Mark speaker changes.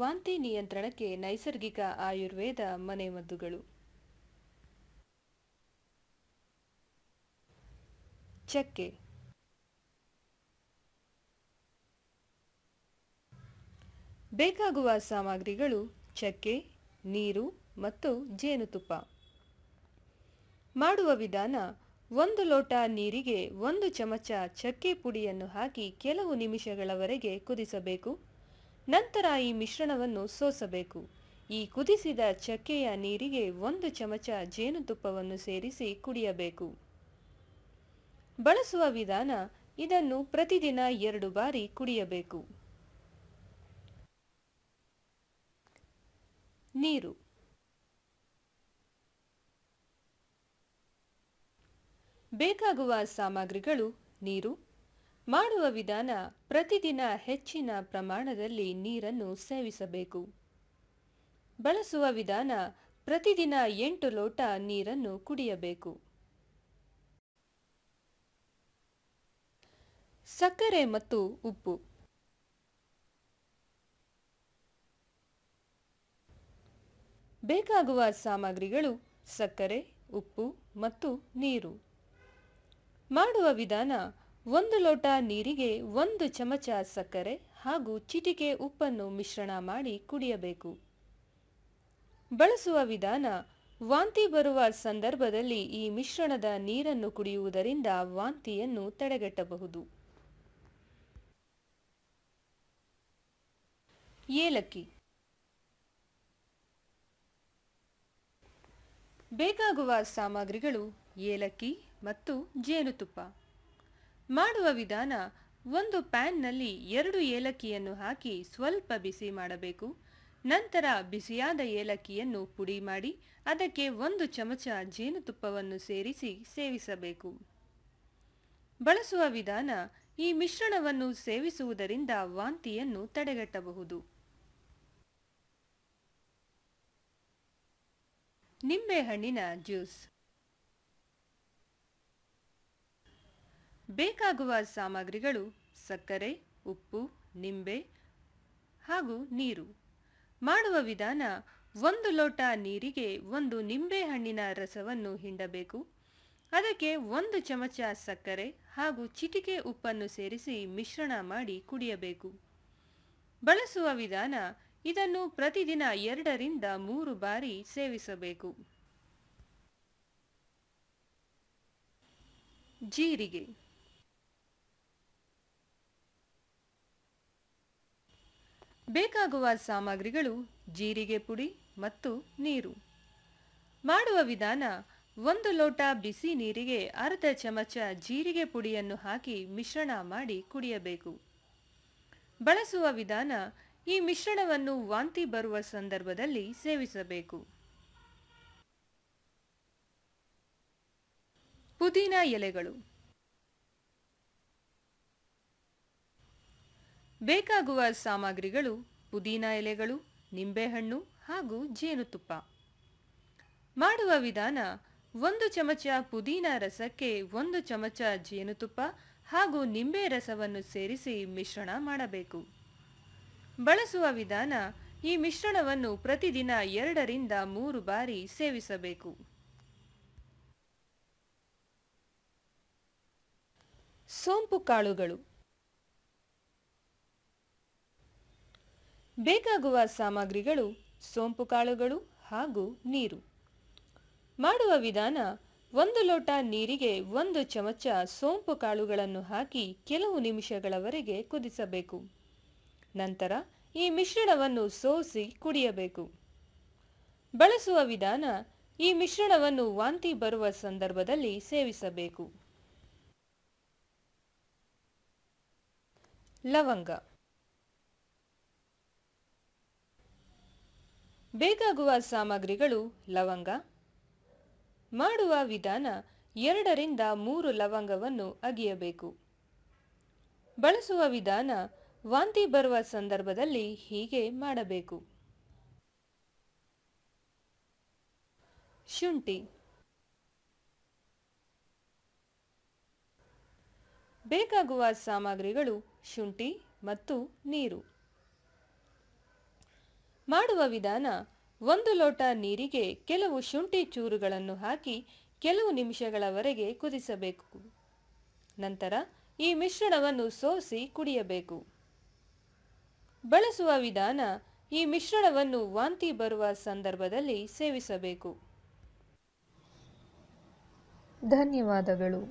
Speaker 1: ವಾಂತಿ ನಿಯಂತ್ರಣಕ್ಕೆ ನೈಸರ್ಗಿಕ ಆಯುರ್ವೇದ ಮನೆಮದ್ದುಗಳು ಚಕ್ಕೆ ಬೇಕಾಗುವ ಸಾಮಗ್ರಿಗಳು ಚಕ್ಕೆ ನೀರು ಮತ್ತು ಜೇನುತುಪ್ಪ ಮಾಡುವ ವಿಧಾನ ಒಂದು ಲೋಟ ನೀರಿಗೆ ಒಂದು ಚಮಚ ಚಕ್ಕೆ ಪುಡಿಯನ್ನು ಹಾಕಿ ಕೆಲವು ನಿಮಿಷಗಳವರೆಗೆ ಕುದಿಸಬೇಕು ನಂತರ ಈ ಮಿಶ್ರಣವನ್ನು ಸೋಸಬೇಕು ಈ ಕುದಿಸಿದ ಚಕ್ಕೆಯ ನೀರಿಗೆ ಒಂದು ಚಮಚ ಜೇನುತುಪ್ಪವನ್ನು ಸೇರಿಸಿ ಕುಡಿಯಬೇಕು ಬಳಸುವ ವಿಧಾನ ಇದನ್ನು ಪ್ರತಿದಿನ ಎರಡು ಬಾರಿ ಕುಡಿಯಬೇಕು ನೀರು ಬೇಕಾಗುವ ಸಾಮಗ್ರಿಗಳು ನೀರು ಮಾಡುವ ವಿಧಾನ ಪ್ರತಿದಿನ ಹೆಚ್ಚಿನ ಪ್ರಮಾಣದಲ್ಲಿ ನೀರನ್ನು ಸೇವಿಸಬೇಕು ಬಳಸುವ ವಿಧಾನ ಪ್ರತಿದಿನ ಎಂಟು ಲೋಟ ನೀರನ್ನು ಕುಡಿಯಬೇಕು ಸಕ್ಕರೆ ಮತ್ತು ಉಪ್ಪು ಬೇಕಾಗುವ ಸಾಮಗ್ರಿಗಳು ಸಕ್ಕರೆ ಉಪ್ಪು ಮತ್ತು ನೀರು ಮಾಡುವ ವಿಧಾನ ಒಂದು ಲೋಟ ನೀರಿಗೆ ಒಂದು ಚಮಚ ಸಕ್ಕರೆ ಹಾಗೂ ಚಿಟಿಕೆ ಉಪ್ಪನ್ನು ಮಿಶ್ರಣ ಮಾಡಿ ಕುಡಿಯಬೇಕು ಬಳಸುವ ವಿಧಾನ ವಾಂತಿ ಬರುವ ಸಂದರ್ಭದಲ್ಲಿ ಈ ಮಿಶ್ರಣದ ನೀರನ್ನು ಕುಡಿಯುವುದರಿಂದ ವಾಂತಿಯನ್ನು ತಡೆಗಟ್ಟಬಹುದು ಏಲಕ್ಕಿ ಬೇಕಾಗುವ ಸಾಮಗ್ರಿಗಳು ಏಲಕ್ಕಿ ಮತ್ತು ಜೇನುತುಪ್ಪ ಮಾಡುವ ವಿಧಾನ ಒಂದು ಪ್ಯಾನ್ನಲ್ಲಿ ಎರಡು ಏಲಕ್ಕಿಯನ್ನು ಹಾಕಿ ಸ್ವಲ್ಪ ಬಿಸಿ ಮಾಡಬೇಕು ನಂತರ ಬಿಸಿಯಾದ ಏಲಕ್ಕಿಯನ್ನು ಪುಡಿ ಮಾಡಿ ಅದಕ್ಕೆ ಒಂದು ಚಮಚ ಜೇನುತುಪ್ಪವನ್ನು ಸೇರಿಸಿ ಸೇವಿಸಬೇಕು ಬಳಸುವ ವಿಧಾನ ಈ ಮಿಶ್ರಣವನ್ನು ಸೇವಿಸುವುದರಿಂದ ವಾಂತಿಯನ್ನು ತಡೆಗಟ್ಟಬಹುದು ನಿಂಬೆಹಣ್ಣಿನ ಜ್ಯೂಸ್ ಬೇಕಾಗುವ ಸಾಮಗ್ರಿಗಳು ಸಕ್ಕರೆ ಉಪ್ಪು ನಿಂಬೆ ಹಾಗೂ ನೀರು ಮಾಡುವ ವಿಧಾನ ಒಂದು ಲೋಟ ನೀರಿಗೆ ಒಂದು ನಿಂಬೆ ಹಣ್ಣಿನ ರಸವನ್ನು ಹಿಂಡಬೇಕು ಅದಕ್ಕೆ ಒಂದು ಚಮಚ ಸಕ್ಕರೆ ಹಾಗೂ ಚಿಟಿಕೆ ಉಪ್ಪನ್ನು ಸೇರಿಸಿ ಮಿಶ್ರಣ ಮಾಡಿ ಕುಡಿಯಬೇಕು ಬಳಸುವ ವಿಧಾನ ಇದನ್ನು ಪ್ರತಿದಿನ ಎರಡರಿಂದ ಮೂರು ಬಾರಿ ಸೇವಿಸಬೇಕು ಜೀರಿಗೆ ಬೇಕಾಗುವ ಸಾಮಗ್ರಿಗಳು ಜೀರಿಗೆ ಪುಡಿ ಮತ್ತು ನೀರು ಮಾಡುವ ವಿಧಾನ ಒಂದು ಲೋಟ ಬಿಸಿ ನೀರಿಗೆ ಅರ್ಧ ಚಮಚ ಜೀರಿಗೆ ಪುಡಿಯನ್ನು ಹಾಕಿ ಮಿಶ್ರಣ ಮಾಡಿ ಕುಡಿಯಬೇಕು ಬಳಸುವ ವಿಧಾನ ಈ ಮಿಶ್ರಣವನ್ನು ವಾಂತಿ ಬರುವ ಸಂದರ್ಭದಲ್ಲಿ ಸೇವಿಸಬೇಕು ಪುದೀನ ಎಲೆಗಳು ಬೇಕಾಗುವ ಸಾಮಗ್ರಿಗಳು ಪುದೀನ ಎಲೆಗಳು ನಿಂಬೆಹಣ್ಣು ಹಾಗೂ ಜೇನುತುಪ್ಪ ಮಾಡುವ ವಿಧಾನ ಒಂದು ಚಮಚ ಪುದೀನ ರಸಕ್ಕೆ ಒಂದು ಚಮಚ ಜೇನುತುಪ್ಪ ಹಾಗೂ ನಿಂಬೆ ರಸವನ್ನು ಸೇರಿಸಿ ಮಿಶ್ರಣ ಮಾಡಬೇಕು ಬಳಸುವ ವಿಧಾನ ಈ ಮಿಶ್ರಣವನ್ನು ಪ್ರತಿದಿನ ಎರಡರಿಂದ ಮೂರು ಬಾರಿ ಸೇವಿಸಬೇಕು ಸೋಂಪು ಕಾಳುಗಳು ಬೇಕಾಗುವ ಸಾಮಗ್ರಿಗಳು ಸೋಂಪು ಕಾಳುಗಳು ಹಾಗೂ ನೀರು ಮಾಡುವ ವಿಧಾನ ಒಂದು ಲೋಟ ನೀರಿಗೆ ಒಂದು ಚಮಚ ಸೋಂಪು ಕಾಳುಗಳನ್ನು ಹಾಕಿ ಕೆಲವು ನಿಮಿಷಗಳವರೆಗೆ ಕುದಿಸಬೇಕು ನಂತರ ಈ ಮಿಶ್ರಣವನ್ನು ಸೋಸಿ ಕುಡಿಯಬೇಕು ಬಳಸುವ ವಿಧಾನ ಈ ಮಿಶ್ರಣವನ್ನು ವಾಂತಿ ಬರುವ ಸಂದರ್ಭದಲ್ಲಿ ಸೇವಿಸಬೇಕು ಲವಂಗ ಬೇಕಾಗುವ ಸಾಮಗ್ರಿಗಳು ಲವಂಗ ಮಾಡುವ ವಿಧಾನ ಎರಡರಿಂದ ಮೂರು ಲವಂಗವನ್ನು ಅಗಿಯಬೇಕು ಬಳಸುವ ವಿಧಾನ ವಾಂತಿ ಬರುವ ಸಂದರ್ಭದಲ್ಲಿ ಹೀಗೆ ಮಾಡಬೇಕು ಶುಂಠಿ ಬೇಕಾಗುವ ಸಾಮಗ್ರಿಗಳು ಶುಂಠಿ ಮತ್ತು ನೀರು ಮಾಡುವ ವಿಧಾನ ಒಂದು ಲೋಟ ನೀರಿಗೆ ಕೆಲವು ಶುಂಠಿ ಚೂರುಗಳನ್ನು ಹಾಕಿ ಕೆಲವು ನಿಮಿಷಗಳವರೆಗೆ ಕುದಿಸಬೇಕು ನಂತರ ಈ ಮಿಶ್ರಣವನ್ನು ಸೋಸಿ ಕುಡಿಯಬೇಕು ಬಳಸುವ ವಿಧಾನ ಈ ಮಿಶ್ರಣವನ್ನು ವಾಂತಿ ಬರುವ ಸಂದರ್ಭದಲ್ಲಿ ಸೇವಿಸಬೇಕು ಧನ್ಯವಾದಗಳು